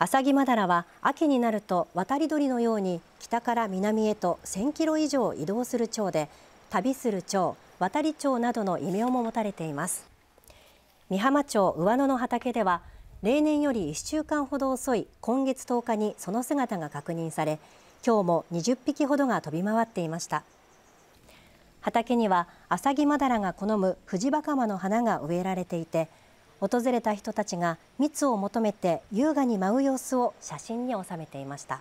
アサギマダラは秋になると渡り鳥のように北から南へと1000キロ以上移動する蝶で旅する蝶、渡り蝶などの異名も持たれています美浜町上野の畑では例年より1週間ほど遅い今月10日にその姿が確認され今日も20匹ほどが飛び回っていました畑にはアサギマダラが好む藤ジバカマの花が植えられていて訪れた人たちが蜜を求めて優雅に舞う様子を写真に収めていました。